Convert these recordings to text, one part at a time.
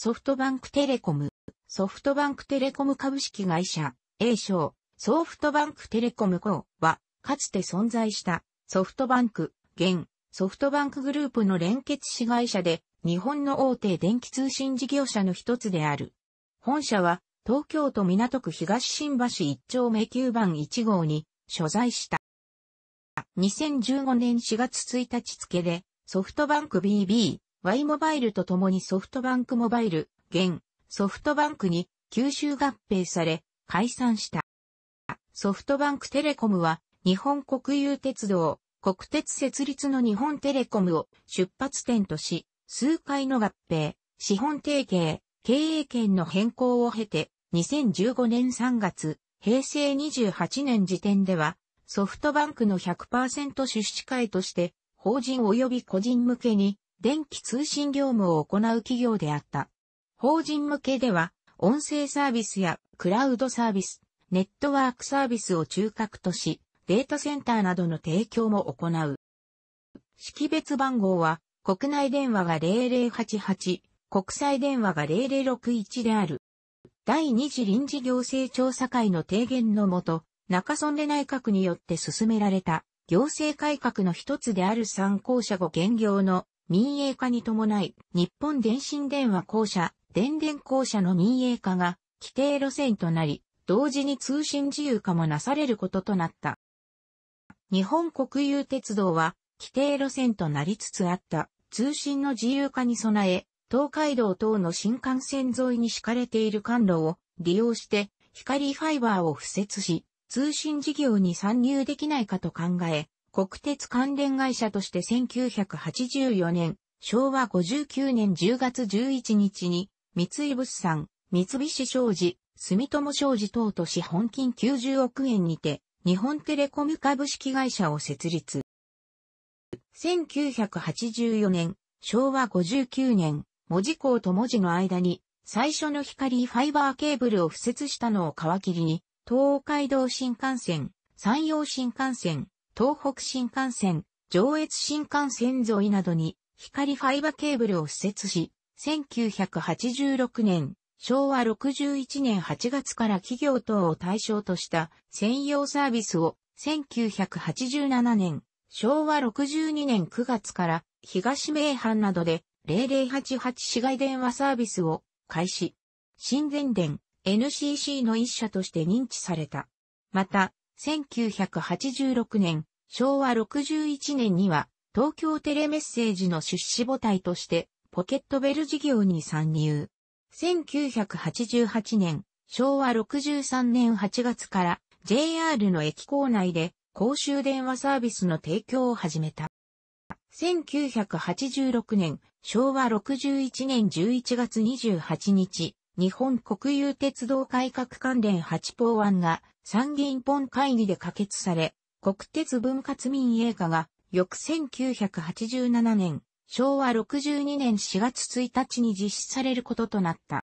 ソフトバンクテレコム、ソフトバンクテレコム株式会社、A 賞、ソフトバンクテレコム公は、かつて存在したソフトバンク、現、ソフトバンクグループの連結子会社で、日本の大手電気通信事業者の一つである。本社は、東京都港区東新橋1丁目9番1号に所在した。2015年4月1日付で、ソフトバンク BB、Y モバイルと共にソフトバンクモバイル、現、ソフトバンクに吸収合併され、解散した。ソフトバンクテレコムは、日本国有鉄道、国鉄設立の日本テレコムを出発点とし、数回の合併、資本提携、経営権の変更を経て、2015年3月、平成28年時点では、ソフトバンクの100%出資会として、法人及び個人向けに電気通信業務を行う企業であった。法人向けでは、音声サービスやクラウドサービス、ネットワークサービスを中核とし、データセンターなどの提供も行う。識別番号は、国内電話が0088、国際電話が0061である。第二次臨時行政調査会の提言のもと、中村で内閣によって進められた行政改革の一つである参考者5現業の民営化に伴い、日本電信電話公社、電電公社の民営化が規定路線となり、同時に通信自由化もなされることとなった。日本国有鉄道は規定路線となりつつあった通信の自由化に備え、東海道等の新幹線沿いに敷かれている管路を利用して光ファイバーを敷設し、通信事業に参入できないかと考え、国鉄関連会社として1984年、昭和59年10月11日に、三井物産、三菱商事、住友商事等と資本金90億円にて、日本テレコム株式会社を設立。1984年、昭和59年、文字工と文字の間に、最初の光ファイバーケーブルを付設したのを皮切りに、東海道新幹線、山陽新幹線、東北新幹線、上越新幹線沿いなどに光ファイバケーブルを施設し、1986年、昭和61年8月から企業等を対象とした専用サービスを1987年、昭和62年9月から東名阪などで0088市街電話サービスを開始。新電電 NCC の一社として認知された。また、1986年、昭和61年には、東京テレメッセージの出資母体として、ポケットベル事業に参入。1988年、昭和63年8月から JR の駅構内で公衆電話サービスの提供を始めた。1986年、昭和61年11月28日、日本国有鉄道改革関連8法案が参議院本会議で可決され、国鉄分割民営化が翌1987年、昭和62年4月1日に実施されることとなった。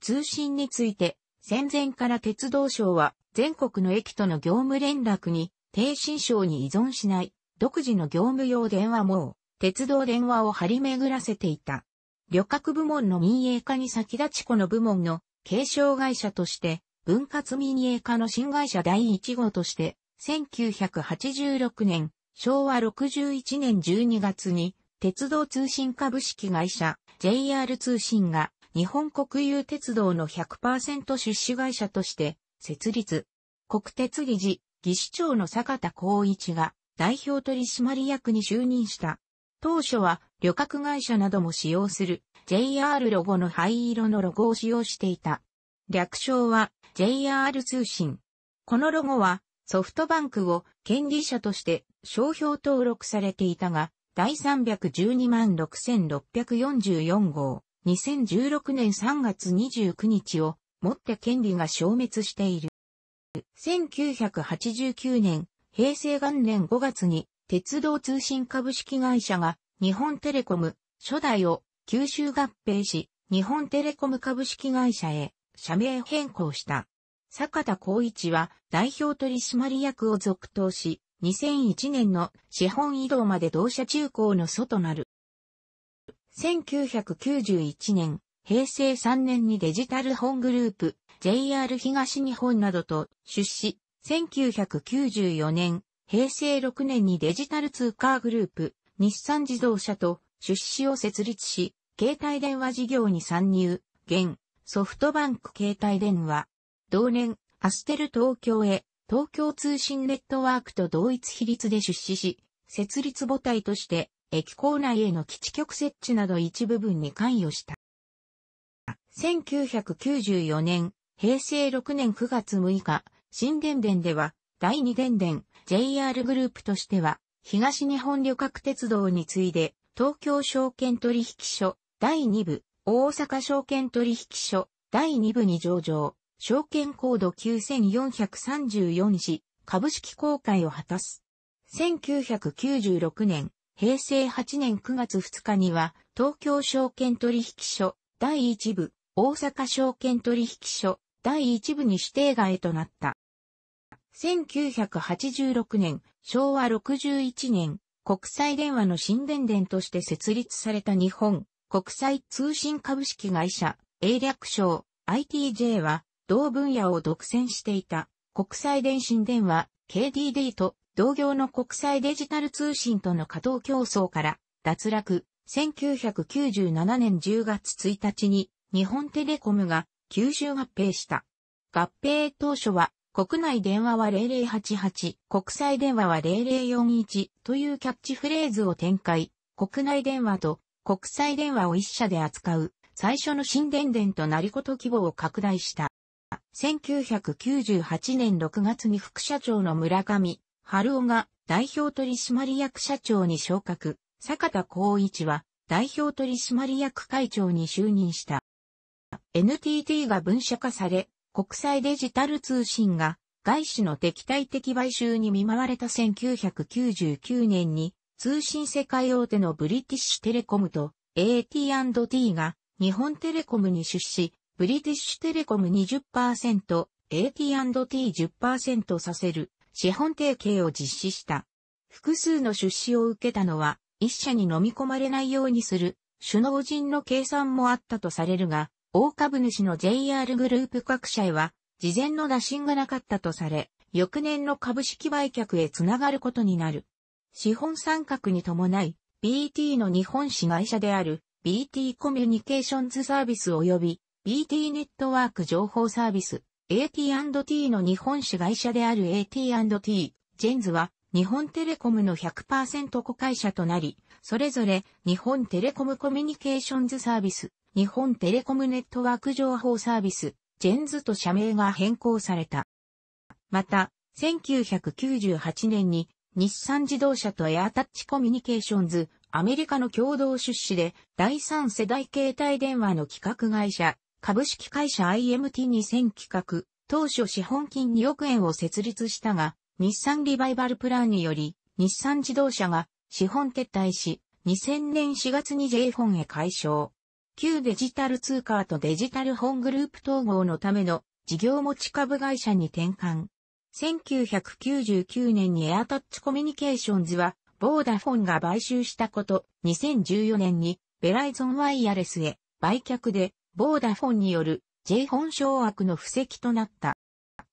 通信について、戦前から鉄道省は全国の駅との業務連絡に、低信省に依存しない、独自の業務用電話網、鉄道電話を張り巡らせていた。旅客部門の民営化に先立ちこの部門の継承会社として、分割民営化の新会社第1号として、1986年、昭和61年12月に、鉄道通信株式会社 JR 通信が日本国有鉄道の100%出資会社として設立。国鉄理事、技師長の坂田光一が代表取締役に就任した。当初は旅客会社なども使用する JR ロゴの灰色のロゴを使用していた。略称は JR 通信。このロゴはソフトバンクを権利者として商標登録されていたが、第312万6644号、2016年3月29日をもって権利が消滅している。1989年、平成元年5月に鉄道通信株式会社が日本テレコム、初代を吸収合併し、日本テレコム株式会社へ社名変更した。坂田光一は代表取締役を続投し、2001年の資本移動まで同社中高の祖となる。1991年、平成3年にデジタル本グループ、JR 東日本などと出資、1994年、平成6年にデジタル通貨グループ、日産自動車と出資を設立し、携帯電話事業に参入、現、ソフトバンク携帯電話。同年、アステル東京へ、東京通信ネットワークと同一比率で出資し、設立母体として、駅構内への基地局設置など一部分に関与した。1994年、平成6年9月6日、新電電では、第2電電、JR グループとしては、東日本旅客鉄道に次いで、東京証券取引所第2部、大阪証券取引所第2部に上場、証券コード9434市、株式公開を果たす。1996年、平成8年9月2日には、東京証券取引所第1部、大阪証券取引所第1部に指定外となった。1986年、昭和61年、国際電話の新電電として設立された日本国際通信株式会社、英略称 ITJ は同分野を独占していた国際電信電話 KDD と同業の国際デジタル通信との過当競争から脱落、1997年10月1日に日本テレコムが吸収合併した。合併当初は国内電話は0088、国際電話は0041というキャッチフレーズを展開。国内電話と国際電話を一社で扱う最初の新電電となりこと規模を拡大した。1998年6月に副社長の村上春夫が代表取締役社長に昇格、坂田光一は代表取締役会長に就任した。NTT が分社化され、国際デジタル通信が外資の敵対的買収に見舞われた1999年に通信世界大手のブリティッシュテレコムと AT&T が日本テレコムに出資、ブリティッシュテレコム20%、AT&T10% させる資本提携を実施した。複数の出資を受けたのは、一社に飲み込まれないようにする首脳陣の計算もあったとされるが、大株主の JR グループ各社へは、事前の打診がなかったとされ、翌年の株式売却へつながることになる。資本参画に伴い、BT の日本市会社である BT コミュニケーションズサービス及び BT ネットワーク情報サービス AT&T の日本市会社である AT&T ジェンズは日本テレコムの100%子会社となり、それぞれ日本テレコムコミュニケーションズサービス、日本テレコムネットワーク情報サービス、ジェンズと社名が変更された。また、1998年に日産自動車とエアタッチコミュニケーションズ、アメリカの共同出資で第三世代携帯電話の企画会社、株式会社 IMT2000 企画、当初資本金2億円を設立したが、日産リバイバルプランにより、日産自動車が資本撤退し、2000年4月に J フォンへ解消。旧デジタル通貨とデジタル本グループ統合のための事業持ち株会社に転換。1999年にエアタッチコミュニケーションズは、ボーダフォンが買収したこと、2014年にベライゾンワイヤレスへ売却で、ボーダフォンによる J 本掌握の布石となった。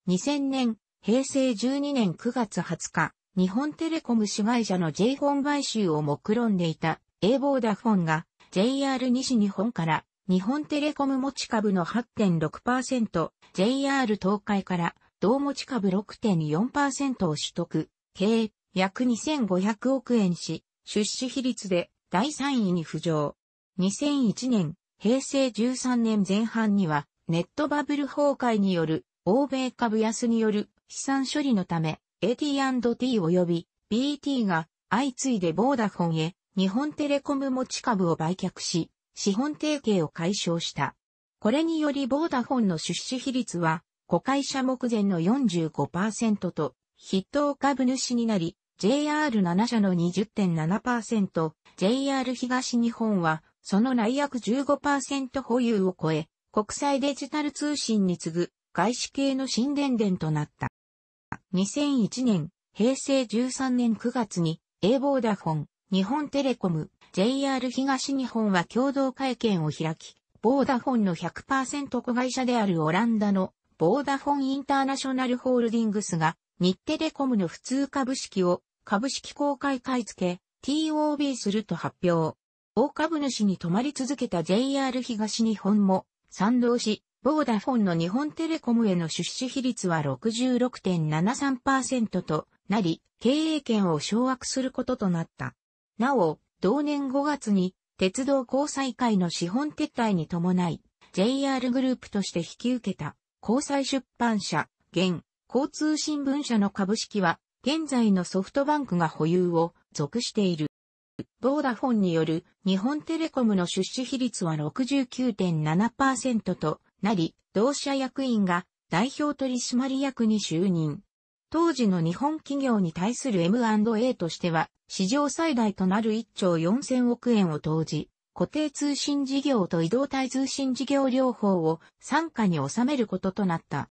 2000年、平成12年9月20日、日本テレコム市会社の J フォン買収を目論んでいた A ボーダフォンが JR 西日本から日本テレコム持ち株の8.6%、JR 東海から同持ち株6.4%を取得、計約2500億円し、出資比率で第3位に浮上。2001年、平成13年前半にはネットバブル崩壊による欧米株安による資産処理のため AT&T 及び BT が相次いでボーダフォンへ日本テレコム持ち株を売却し、資本提携を解消した。これによりボーダフォンの出資比率は、子会社目前の45%と、筆頭株主になり、JR7 社の20.7%、JR 東日本は、その内約15%保有を超え、国際デジタル通信に次ぐ、外資系の新電電となった。2001年、平成13年9月に、A ボーダフォン、日本テレコム、JR 東日本は共同会見を開き、ボーダフォンの100%子会社であるオランダのボーダフォンインターナショナルホールディングスが日テレコムの普通株式を株式公開買い付け TOB すると発表。大株主に泊まり続けた JR 東日本も賛同しボーダフォンの日本テレコムへの出資比率は66.73%となり、経営権を掌握することとなった。なお、同年5月に、鉄道交際会の資本撤退に伴い、JR グループとして引き受けた、交際出版社、現、交通新聞社の株式は、現在のソフトバンクが保有を属している。ボーダフォンによる日本テレコムの出資比率は69.7%となり、同社役員が代表取締役に就任。当時の日本企業に対する M&A としては、史上最大となる1兆4000億円を投じ、固定通信事業と移動体通信事業両方を参加に収めることとなった。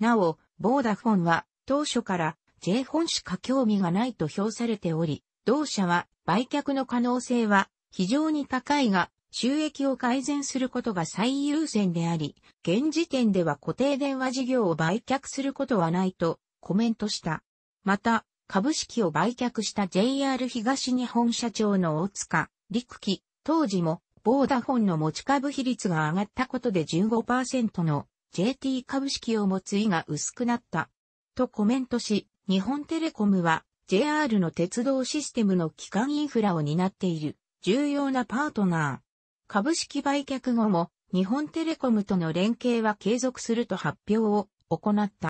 なお、ボーダフォンは当初から J 本しか興味がないと評されており、同社は売却の可能性は非常に高いが、収益を改善することが最優先であり、現時点では固定電話事業を売却することはないとコメントした。また、株式を売却した JR 東日本社長の大塚、陸輝、当時も、ボーダフォンの持ち株比率が上がったことで15%の JT 株式を持つ意が薄くなった。とコメントし、日本テレコムは JR の鉄道システムの基幹インフラを担っている重要なパートナー。株式売却後も日本テレコムとの連携は継続すると発表を行った。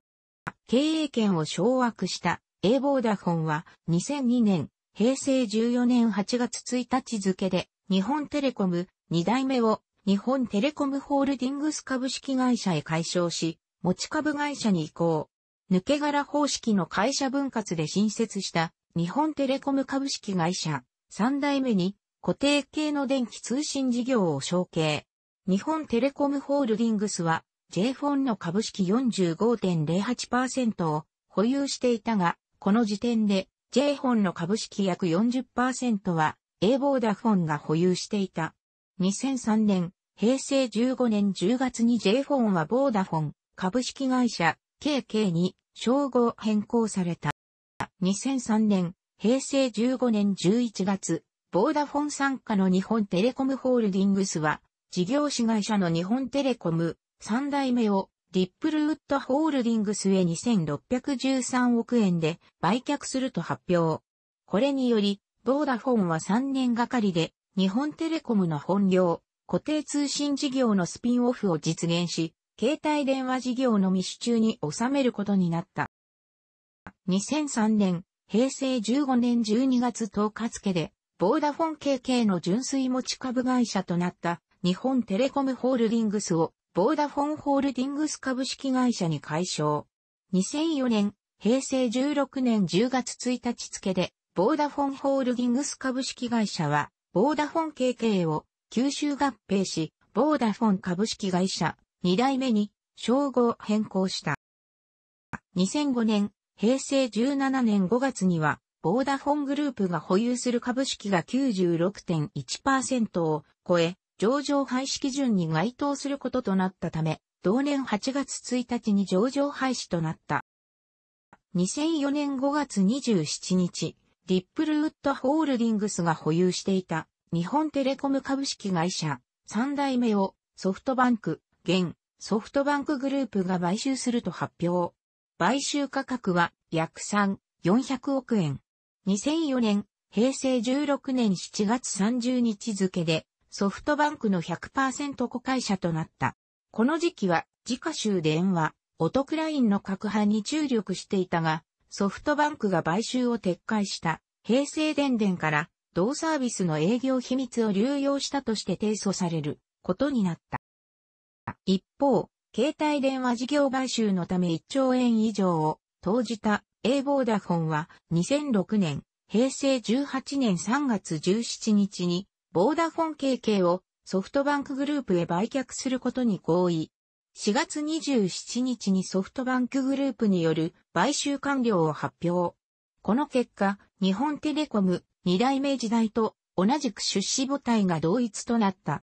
経営権を掌握した A ボーダフォンは2002年平成14年8月1日付で日本テレコム2代目を日本テレコムホールディングス株式会社へ解消し持ち株会社に移行。抜け殻方式の会社分割で新設した日本テレコム株式会社3代目に固定系の電気通信事業を承継。日本テレコムホールディングスは J フォンの株式45.08%を保有していたが、この時点で J フォンの株式約40%は A ボーダフォンが保有していた。2003年、平成15年10月に J フォンはボーダフォン株式会社 KK に称号変更された。2003年、平成15年11月、ボーダフォン参加の日本テレコムホールディングスは、事業子会社の日本テレコム3代目をリップルウッドホールディングスへ2613億円で売却すると発表。これにより、ボーダフォンは3年がかりで日本テレコムの本業、固定通信事業のスピンオフを実現し、携帯電話事業の未支中に収めることになった。2003年、平成15年12月10日付で、ボーダフォン KK の純粋持ち株会社となった日本テレコムホールディングスをボーダフォンホールディングス株式会社に解消。2004年、平成16年10月1日付で、ボーダフォンホールディングス株式会社は、ボーダフォン KK を吸収合併し、ボーダフォン株式会社2代目に称号変更した。2005年、平成17年5月には、ボーダフォングループが保有する株式が96.1%を超え、上場廃止基準に該当することとなったため、同年8月1日に上場廃止となった。2004年5月27日、ディップルウッドホールディングスが保有していた日本テレコム株式会社3代目をソフトバンク、現ソフトバンクグループが買収すると発表。買収価格は約3、400億円。2004年、平成16年7月30日付で、ソフトバンクの100%子会社となった。この時期は、自家集電話、オトクラインの各販に注力していたが、ソフトバンクが買収を撤回した平成電電から同サービスの営業秘密を流用したとして提訴されることになった。一方、携帯電話事業買収のため1兆円以上を投じた A ボーダフォンは2006年、平成18年3月17日に、ボーダフォン KK をソフトバンクグループへ売却することに合意。4月27日にソフトバンクグループによる買収完了を発表。この結果、日本テレコム2代目時代と同じく出資母体が同一となった。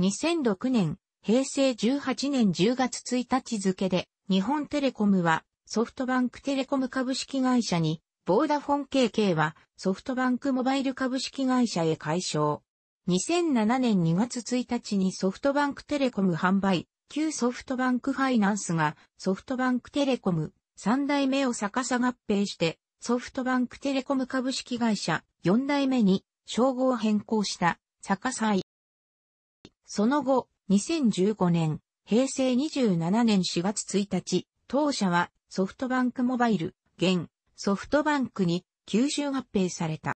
2006年、平成18年10月1日付で、日本テレコムはソフトバンクテレコム株式会社に、ボーダフォン KK はソフトバンクモバイル株式会社へ解消。2007年2月1日にソフトバンクテレコム販売、旧ソフトバンクファイナンスがソフトバンクテレコム3代目を逆さ合併してソフトバンクテレコム株式会社4代目に称号を変更した逆さい。その後、2015年、平成27年4月1日、当社はソフトバンクモバイル、現、ソフトバンクに吸収合併された。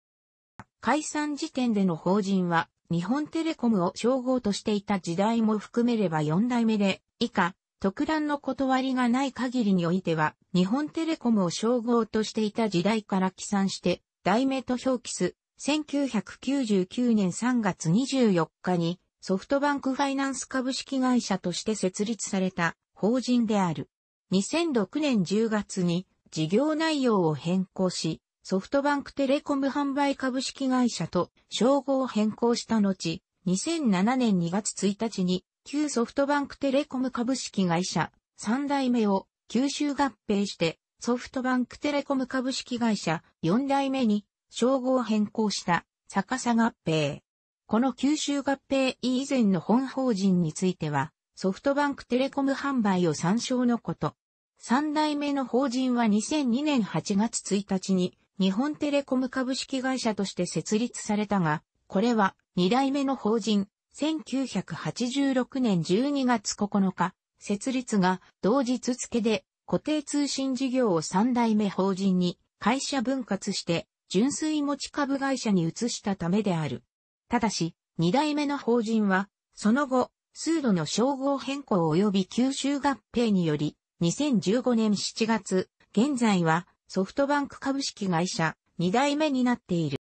解散時点での法人は、日本テレコムを称号としていた時代も含めれば4代目で、以下、特段の断りがない限りにおいては、日本テレコムを称号としていた時代から起算して、題名と表記す、1999年3月24日に、ソフトバンクファイナンス株式会社として設立された法人である。2006年10月に事業内容を変更し、ソフトバンクテレコム販売株式会社と称号を変更した後、2007年2月1日に旧ソフトバンクテレコム株式会社3代目を吸収合併してソフトバンクテレコム株式会社4代目に称号を変更した逆さ合併。この吸収合併以前の本法人についてはソフトバンクテレコム販売を参照のこと。三代目の法人は2002年8月1日に日本テレコム株式会社として設立されたが、これは二代目の法人、1986年12月9日、設立が同日付で固定通信事業を三代目法人に会社分割して純粋持ち株会社に移したためである。ただし、二代目の法人は、その後、数路の称号変更及び吸収合併により、2015年7月、現在はソフトバンク株式会社2代目になっている。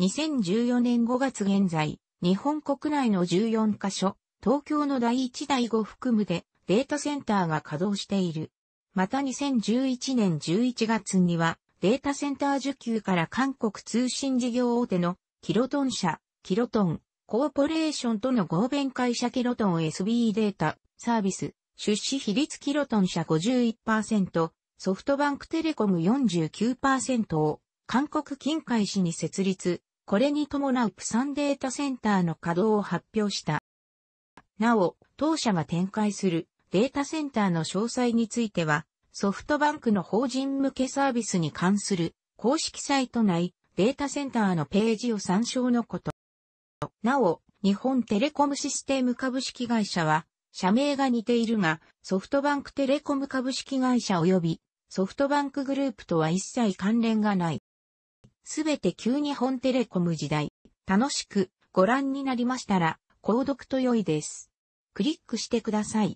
2014年5月現在、日本国内の14カ所、東京の第1第5含むでデータセンターが稼働している。また2011年11月にはデータセンター受給から韓国通信事業大手のキロトン社、キロトン、コーポレーションとの合弁会社キロトン SB データ、サービス、出資比率キロトン社51%、ソフトバンクテレコム49%を韓国近海市に設立、これに伴うプサンデータセンターの稼働を発表した。なお、当社が展開するデータセンターの詳細については、ソフトバンクの法人向けサービスに関する公式サイト内データセンターのページを参照のこと。なお、日本テレコムシステム株式会社は、社名が似ているが、ソフトバンクテレコム株式会社及び、ソフトバンクグループとは一切関連がない。すべて旧日本テレコム時代。楽しくご覧になりましたら、購読と良いです。クリックしてください。